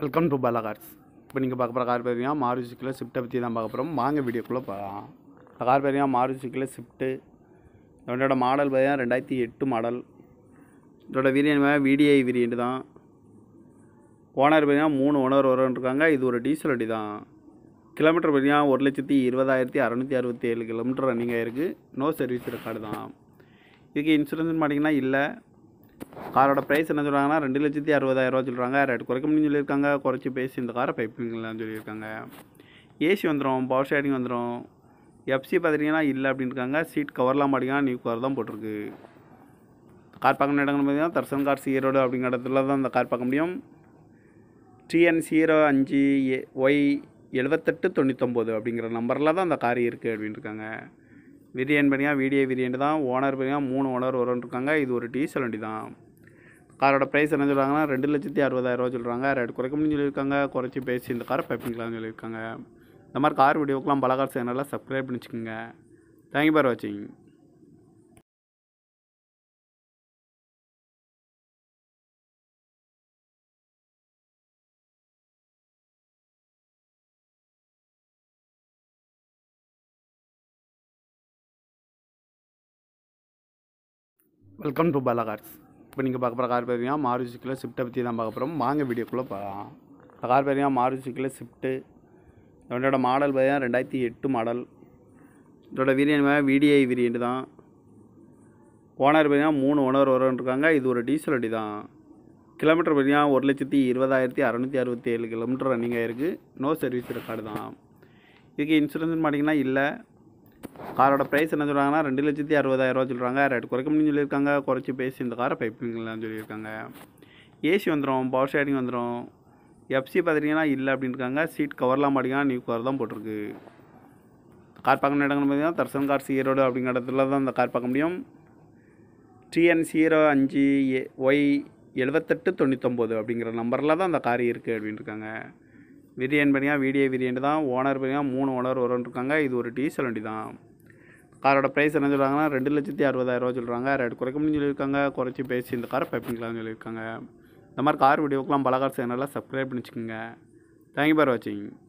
welcome to பலகார்ஸ் இப்போ நீங்கள் பார்க்க போகிற கார் பார்த்தீங்கன்னா சிக்கில் ஷிஃப்ட்டை பற்றி தான் பார்க்க போகிறோம் வாங்க வீடியோக்குள்ளே போகலாம் இந்த கார் பார்த்தீங்கன்னா சிக்கில் ஷிஃப்ட்டு இதோட மாடல் பார்த்தீங்கன்னா ரெண்டாயிரத்தி எட்டு மாடல் இதோட வீரியன் விடிஐ வீரியன்ட் தான் ஓனர் பார்த்தீங்கன்னா மூணு ஓனர் இருக்காங்க இது ஒரு டீசல் அடி தான் கிலோமீட்டர் பார்த்தீங்கன்னா ஒரு லட்சத்தி இருபதாயிரத்தி அறநூற்றி அறுபத்தி ஏழு கிலோமீட்டர் ரன்னிங் ஆகிருக்கு நோ சர்வீஸ் ரெக்கார்டு தான் இதுக்கு இன்சூரன்ஸ் பார்த்தீங்கன்னா இல்லை காரோட ப்ரைஸ் என்ன சொல்கிறாங்கன்னா ரெண்டு லட்சத்தி அறுபதாயிரரூவா சொல்கிறாங்க ரேட் குறைக்க முடியும்னு சொல்லியிருக்காங்க குறைச்சி பேசி இந்த காரை பைப்பிங்கலாம் சொல்லியிருக்காங்க ஏசி வந்துடும் பவர் ஷேரிங் வந்துடும் எஃப்சி பார்த்துட்டிங்கன்னா இல்லை அப்படின்றாங்க சீட் கவர்லாம் மாட்டிங்கன்னா நியூ கவர் தான் போட்டிருக்கு கார் பார்க்கணும் இடங்கள் பார்த்தீங்கன்னா தர்சன் கார் சீரோடு அப்படிங்கிற இடத்துல தான் அந்த கார் பார்க்க முடியும் டிஎன் சீரோ அஞ்சு ஏ ஒய் எழுபத்தெட்டு தொண்ணூத்தொம்பது அப்படிங்கிற நம்பரில் தான் அந்த கார் இருக்குது அப்படின்ட்டுருக்காங்க விரியன் பண்ணியா விடிஏ விரியன்ட்டு தான் ஓனர் பண்ணியா மூணு ஓனர் ஒருவன் இருக்காங்க இது ஒரு டீசல் வண்டி தான் காரோட ப்ரைஸ் என்ன சொல்கிறாங்கன்னா ரெண்டு லட்சத்தி அறுபதாயிரரூவா சொல்கிறாங்க ரேட் குறைக்க முடியும் சொல்லியிருக்காங்க குறைச்சி பேசி இந்த காரை பைப்பிங்களான்னு சொல்லியிருக்காங்க இந்த மாதிரி கார் வீடியோக்கெலாம் பலகார் சேனலில் சப்ஸ்கிரைப் பண்ணிச்சுக்கோங்க தேங்க்யூ ஃபார் வாட்சிங் வெல்கம் டு பலகார்ஸ் இப்போ நீங்கள் பார்க்க போகிற கார் பார்த்தீங்கன்னா சிக்கில் ஷிஃப்ட்டை பற்றி தான் பார்க்க போகிறோம் வாங்க வீடியோக்குள்ளே போகலாம் இந்த கார் பார்த்தீங்கன்னா சிக்கில் ஷிஃப்ட்டு இதோடய மாடல் பார்த்தீங்கன்னா ரெண்டாயிரத்தி எட்டு மாடல் இதோட வேரியன்ட் விடிஐ வேரியண்ட் தான் ஓனர் பார்த்தீங்கன்னா மூணு ஓனர் இருக்காங்க இது ஒரு டீசல் அடி தான் கிலோமீட்டர் பார்த்தீங்கன்னா ஒரு லட்சத்தி இருபதாயிரத்தி அறநூற்றி அறுபத்தி ஏழு கிலோமீட்டர் ரன்னிங் ஆகிருக்கு நோ சர்வீஸ் ரெக்கார்டு தான் இதுக்கு இன்சூரன்ஸ்னு பார்த்தீங்கன்னா இல்லை காரோட ப்ரைஸ் என்ன சொல்கிறாங்கன்னா ரெண்டு லட்சத்தி அறுபதாயிரரூவா சொல்கிறாங்க ரேட் குறைக்க முடியும்னு சொல்லியிருக்காங்க குறைச்சி பேசி இந்த காரை பைப்பிங்கலாம் சொல்லியிருக்காங்க ஏசி வந்துடும் பவர் ஷேரிங் வந்துடும் எஃப்சி பார்த்துட்டிங்கன்னா இல்லை அப்படின்றாங்க சீட் கவர்லாம் மாட்டிங்கன்னா நியூ கவர் தான் போட்டிருக்கு கார் பார்க்கணும் இடங்கள் பார்த்தீங்கன்னா தர்சன் கார்ஸ் சீரோடு அப்படிங்கிற இடத்துல தான் அந்த கார் பார்க்க முடியும் டிஎன் சீரோ அஞ்சு ஏ ஒய் எழுபத்தெட்டு தொண்ணூற்றொம்போது அப்படிங்கிற நம்பரில் தான் அந்த கார் இருக்குது இருக்காங்க விரியன் பண்ணியா வீடியோ விரியன்ட் தான் ஓனர் பண்ணியா மூணு ஓனர் வரும்னு இருக்காங்க இது ஒரு டீசல் வண்டி தான் காரோட ப்ரைஸ் என்ன சொல்கிறாங்கன்னா ரெண்டு லட்சத்தி அறுபதாயிரரூவா சொல்கிறாங்க ரேட் குறைக்க சொல்லியிருக்காங்க குறைச்சி பேசி இந்த காரை பைப்பிங்களான்னு சொல்லியிருக்காங்க இந்த மாதிரி கார் வீடியோக்கெலாம் பலகார் சேனலாக சப்ஸ்கிரைப் பண்ணிச்சுக்கோங்க தேங்க்யூ ஃபார் வாட்சிங்